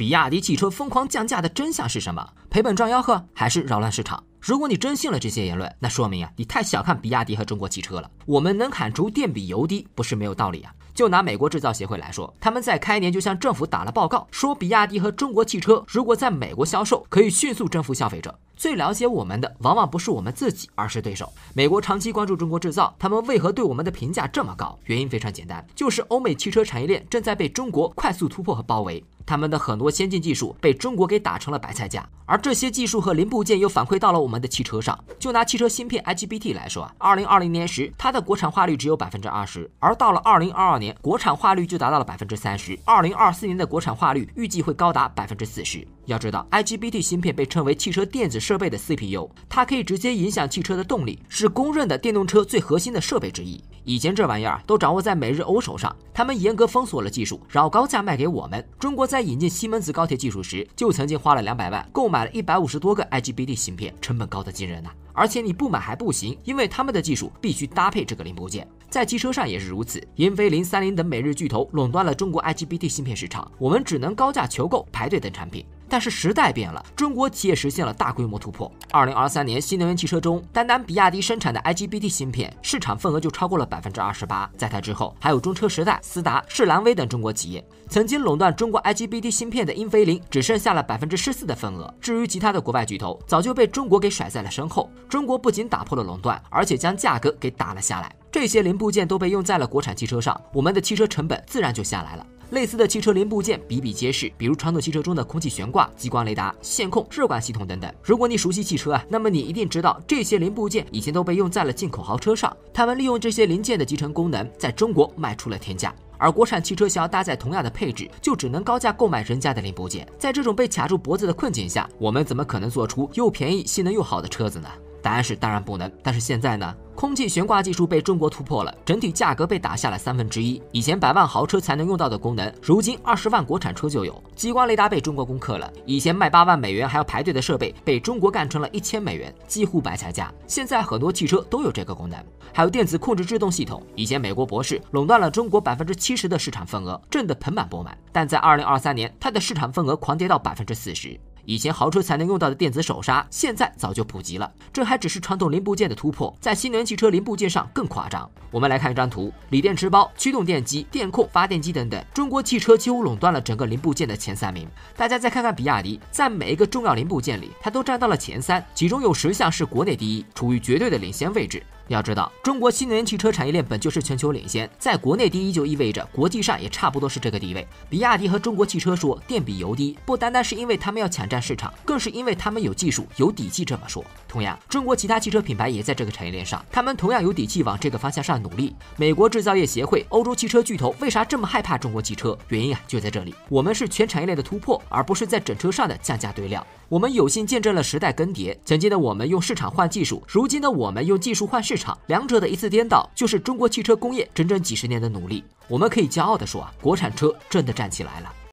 比亚迪汽车疯狂降价的真相是什么？赔本赚吆喝，还是扰乱市场？如果你真信了这些言论，那说明啊，你太小看比亚迪和中国汽车了。我们能喊出“电比油低”不是没有道理啊。就拿美国制造协会来说，他们在开年就向政府打了报告，说比亚迪和中国汽车如果在美国销售，可以迅速征服消费者。最了解我们的，往往不是我们自己，而是对手。美国长期关注中国制造，他们为何对我们的评价这么高？原因非常简单，就是欧美汽车产业链正在被中国快速突破和包围。他们的很多先进技术被中国给打成了白菜价，而这些技术和零部件又反馈到了我们的汽车上。就拿汽车芯片 IGBT 来说啊，二零二零年时它的国产化率只有百分之二十，而到了二零二二年，国产化率就达到了百分之三十。二零二四年的国产化率预计会高达百分之四十。要知道，IGBT 芯片被称为汽车电子设备的 CPU，它可以直接影响汽车的动力，是公认的电动车最核心的设备之一。以前这玩意儿都掌握在美日欧手上，他们严格封锁了技术，然后高价卖给我们中国。在引进西门子高铁技术时，就曾经花了两百万购买了一百五十多个 IGBT 芯片，成本高得惊人呐！而且你不买还不行，因为他们的技术必须搭配这个零部件，在机车上也是如此。英飞凌、三菱等美日巨头垄断了中国 IGBT 芯片市场，我们只能高价求购、排队等产品。但是时代变了，中国企业实现了大规模突破。二零二三年，新能源汽车中，单单比亚迪生产的 IGBT 芯片市场份额就超过了百分之二十八。在它之后，还有中车时代、斯达、世兰威等中国企业。曾经垄断中国 IGBT 芯片的英飞凌只剩下了百分之十四的份额。至于其他的国外巨头，早就被中国给甩在了身后。中国不仅打破了垄断，而且将价格给打了下来。这些零部件都被用在了国产汽车上，我们的汽车成本自然就下来了。类似的汽车零部件比比皆是，比如传统汽车中的空气悬挂、激光雷达、线控、热管系统等等。如果你熟悉汽车啊，那么你一定知道这些零部件以前都被用在了进口豪车上。他们利用这些零件的集成功能，在中国卖出了天价。而国产汽车想要搭载同样的配置，就只能高价购买人家的零部件。在这种被卡住脖子的困境下，我们怎么可能做出又便宜、性能又好的车子呢？答案是当然不能，但是现在呢？空气悬挂技术被中国突破了，整体价格被打下了三分之一。以前百万豪车才能用到的功能，如今二十万国产车就有。激光雷达被中国攻克了，以前卖八万美元还要排队的设备，被中国干成了一千美元，几乎白菜价。现在很多汽车都有这个功能，还有电子控制制动系统。以前美国博士垄断了中国百分之七十的市场份额，挣得盆满钵满，但在二零二三年，它的市场份额狂跌到百分之四十。以前豪车才能用到的电子手刹，现在早就普及了。这还只是传统零部件的突破，在新能源汽车零部件上更夸张。我们来看一张图：锂电池包、驱动电机、电控、发电机等等，中国汽车几乎垄断了整个零部件的前三名。大家再看看比亚迪，在每一个重要零部件里，它都占到了前三，其中有十项是国内第一，处于绝对的领先位置。要知道，中国新能源汽车产业链本就是全球领先，在国内第一就意味着国际上也差不多是这个地位。比亚迪和中国汽车说电比油低，不单单是因为他们要抢占市场，更是因为他们有技术、有底气这么说。同样，中国其他汽车品牌也在这个产业链上，他们同样有底气往这个方向上努力。美国制造业协会、欧洲汽车巨头为啥这么害怕中国汽车？原因啊就在这里：我们是全产业链的突破，而不是在整车上的降价堆料。我们有幸见证了时代更迭，曾经的我们用市场换技术，如今的我们用技术换市场，两者的一次颠倒，就是中国汽车工业整整几十年的努力。我们可以骄傲地说啊，国产车真的站起来了。